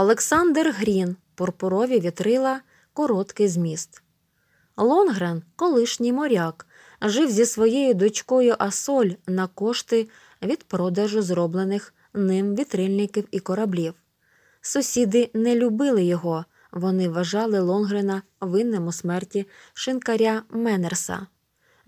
Олександр Грін, пурпурові вітрила, короткий зміст. Лонгрен, колишній моряк, жив зі своєю дочкою Асоль на кошти від продажу зроблених ним вітрильників і кораблів. Сусіди не любили його, вони вважали Лонгрена винним у смерті шинкаря Менерса.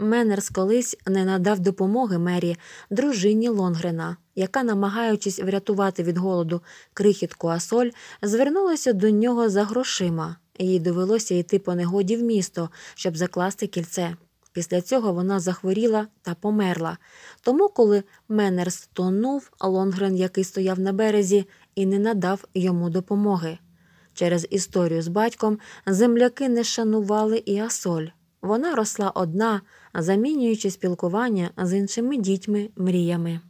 Менерс колись не надав допомоги мері дружині Лонгрена, яка, намагаючись врятувати від голоду крихітку Асоль, звернулася до нього за грошима. Їй довелося йти по негоді в місто, щоб закласти кільце. Після цього вона захворіла та померла. Тому, коли Менерс тонув, Лонгрен, який стояв на березі, і не надав йому допомоги. Через історію з батьком земляки не шанували і Асоль. Вона росла одна, замінюючи спілкування з іншими дітьми мріями.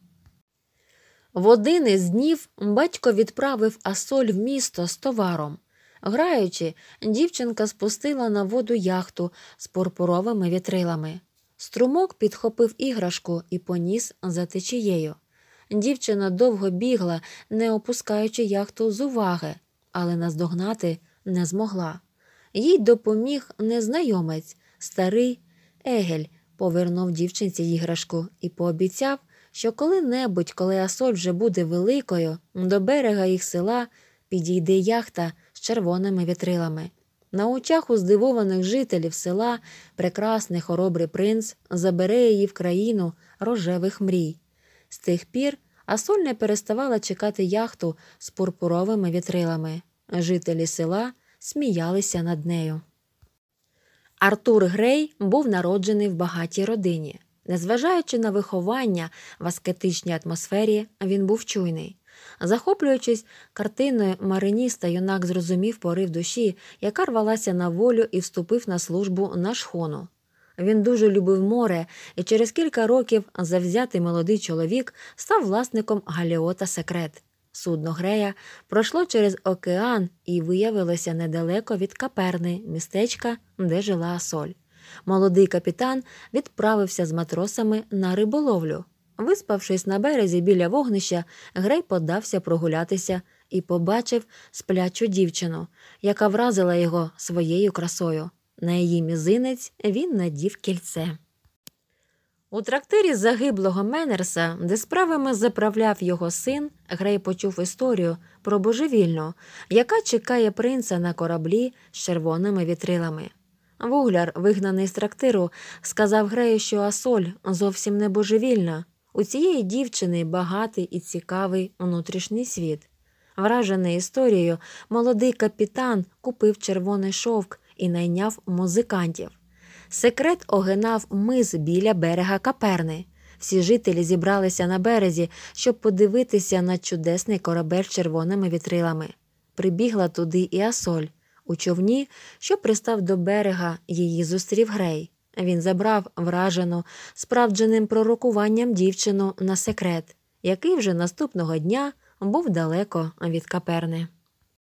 В один із днів батько відправив Асоль в місто з товаром. Граючи, дівчинка спустила на воду яхту з пурпуровими вітрилами. Струмок підхопив іграшку і поніс за течією. Дівчина довго бігла, не опускаючи яхту з уваги, але наздогнати не змогла. Їй допоміг незнайомець, Старий Егель повернув дівчинці іграшку і пообіцяв, що коли-небудь, коли Асоль вже буде великою, до берега їх села підійде яхта з червоними вітрилами. На очах у здивованих жителів села прекрасний хоробрий принц забере її в країну рожевих мрій. З тих пір Асоль не переставала чекати яхту з пурпуровими вітрилами. Жителі села сміялися над нею. Артур Грей був народжений в багатій родині. Незважаючи на виховання в аскетичній атмосфері, він був чуйний. Захоплюючись картиною мариніста, юнак зрозумів порив душі, яка рвалася на волю і вступив на службу на шхону. Він дуже любив море і через кілька років завзятий молодий чоловік став власником галіота секрет. Судно Грея пройшло через океан і виявилося недалеко від каперни, містечка, де жила Асоль. Молодий капітан відправився з матросами на риболовлю. Виспавшись на березі біля вогнища, Грей подався прогулятися і побачив сплячу дівчину, яка вразила його своєю красою. На її мізинець він надів кільце. У трактирі загиблого Менерса, де справами заправляв його син, Грей почув історію про божевільну, яка чекає принца на кораблі з червоними вітрилами. Вугляр, вигнаний з трактиру, сказав Грею, що Асоль зовсім не божевільна. У цієї дівчини багатий і цікавий внутрішній світ. Вражений історією, молодий капітан купив червоний шовк і найняв музикантів. Секрет огинав мис біля берега каперни. Всі жителі зібралися на березі, щоб подивитися на чудесний корабель червоними вітрилами. Прибігла туди і Асоль. У човні, що пристав до берега, її зустрів грей. Він забрав вражену, справдженим пророкуванням дівчину на секрет, який вже наступного дня був далеко від каперни.